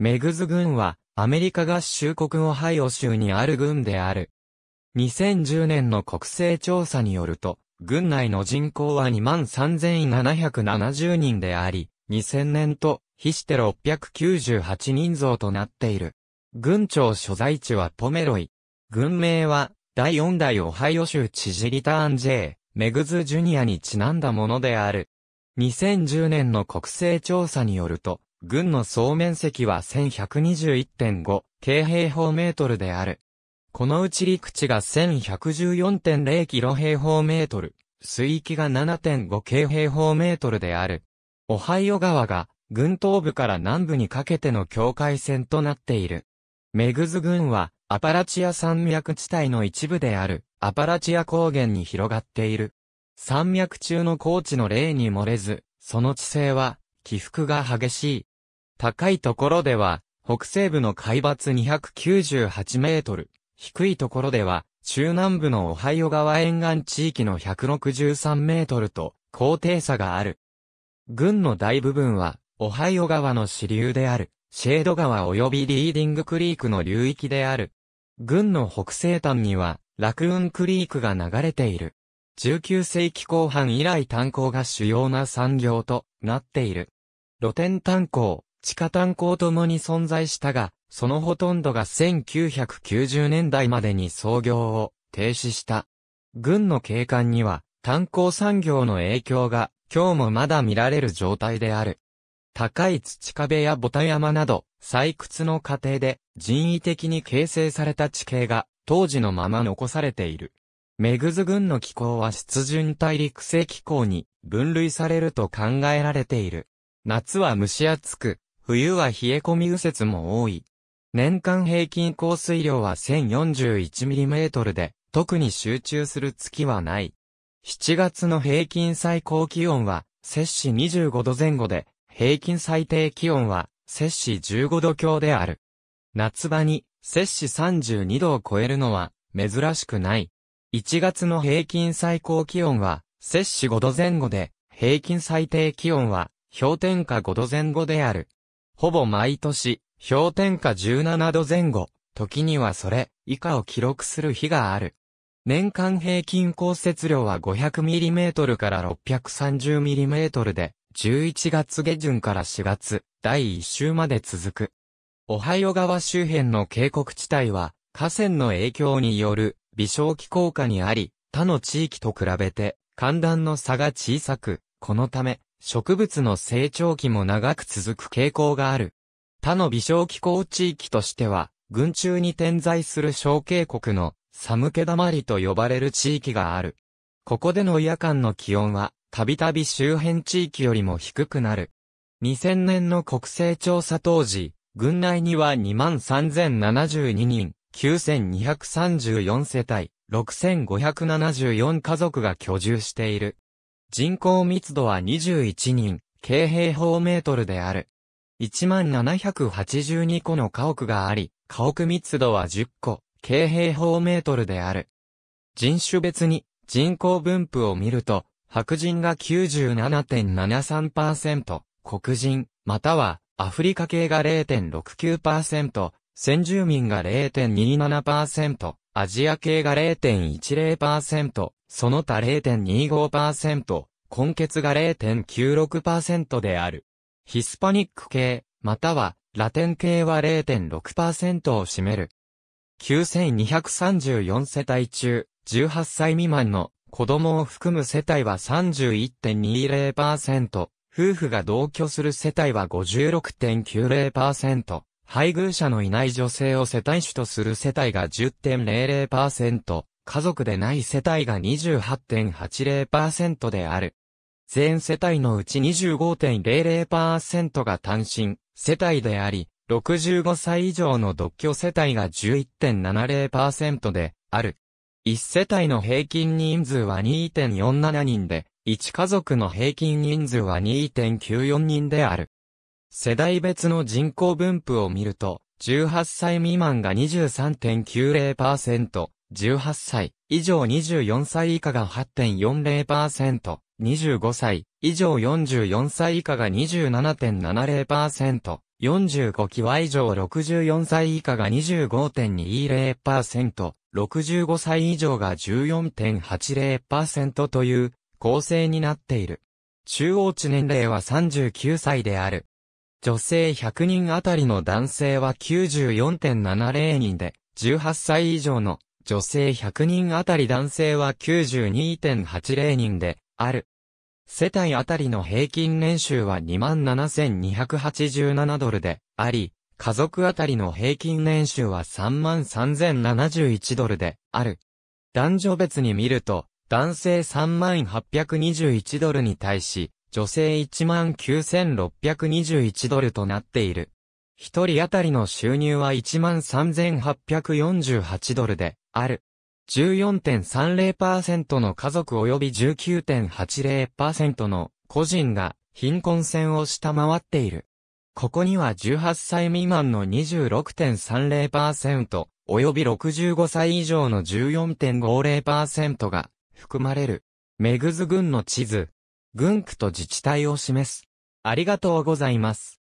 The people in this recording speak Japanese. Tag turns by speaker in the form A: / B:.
A: メグズ軍は、アメリカ合衆国オハイオ州にある軍である。2010年の国勢調査によると、軍内の人口は23,770人であり、2000年と比して698人増となっている。軍庁所在地はポメロイ。軍名は、第4代オハイオ州知事リターン J、メグズジュニアにちなんだものである。2010年の国勢調査によると、郡の総面積は1121.5京平方メートルである。このうち陸地が1114.0キロ平方メートル、水域が7.5京平方メートルである。オハイオ川が、郡東部から南部にかけての境界線となっている。メグズ郡は、アパラチア山脈地帯の一部である、アパラチア高原に広がっている。山脈中の高地の例に漏れず、その地勢は、起伏が激しい。高いところでは、北西部の海抜298メートル、低いところでは、中南部のオハイオ川沿岸地域の163メートルと、高低差がある。軍の大部分は、オハイオ川の支流である、シェード川及びリーディングクリークの流域である。軍の北西端には、ラクーンクリークが流れている。19世紀後半以来炭鉱が主要な産業となっている。露天炭鉱、地下炭鉱ともに存在したが、そのほとんどが1990年代までに操業を停止した。軍の景観には炭鉱産業の影響が今日もまだ見られる状態である。高い土壁やボタ山など採掘の過程で人為的に形成された地形が当時のまま残されている。メグズ軍の気候は湿潤大陸性気候に分類されると考えられている。夏は蒸し暑く、冬は冷え込み右折も多い。年間平均降水量は 1041mm で、特に集中する月はない。7月の平均最高気温は、摂氏25度前後で、平均最低気温は、摂氏15度強である。夏場に、摂氏32度を超えるのは、珍しくない。1月の平均最高気温は、摂氏5度前後で、平均最低気温は、氷点下5度前後である。ほぼ毎年、氷点下17度前後、時にはそれ以下を記録する日がある。年間平均降雪量は 500mm から 630mm で、11月下旬から4月、第1週まで続く。オハイオ川周辺の渓谷地帯は、河川の影響による微小気候下にあり、他の地域と比べて、寒暖の差が小さく、このため、植物の成長期も長く続く傾向がある。他の微小気候地域としては、群中に点在する小渓谷の寒気だまりと呼ばれる地域がある。ここでの夜間の気温は、たびたび周辺地域よりも低くなる。2000年の国勢調査当時、群内には23,072人、9,234世帯、6,574家族が居住している。人口密度は21人、京平方メートルである。1782個の家屋があり、家屋密度は10個、京平方メートルである。人種別に人口分布を見ると、白人が97.73%、黒人、またはアフリカ系が0.69%、先住民が0.27%、アジア系が0.10%、その他0.25%、根血が0.96%である。ヒスパニック系、またはラテン系は0.6%を占める。9234世帯中、18歳未満の子供を含む世帯は31.20%、夫婦が同居する世帯は56.90%、配偶者のいない女性を世帯主とする世帯が10.00%、家族でない世帯が28.80%である。全世帯のうち25.00%が単身世帯であり、65歳以上の独居世帯が11.70%である。1世帯の平均人数は2.47人で、1家族の平均人数は2.94人である。世代別の人口分布を見ると、18歳未満が23.90%、18歳以上24歳以下が8.40%、25歳以上44歳以下が27.70%、45期は以上64歳以下が25.20%、65歳以上が14.80%という構成になっている。中央値年齢は39歳である。女性100人あたりの男性は94.70人で、18歳以上の女性100人あたり男性は92.80人で、ある。世帯あたりの平均年収は27,287ドルで、あり、家族あたりの平均年収は33,071ドルで、ある。男女別に見ると、男性3821ドルに対し、女性19,621ドルとなっている。一人当たりの収入は13,848ドルで、ある。14.30%の家族及び19.80%の個人が貧困線を下回っている。ここには18歳未満の26.30%及び65歳以上の14.50%が含まれる。メグズ郡の地図、郡区と自治体を示す。ありがとうございます。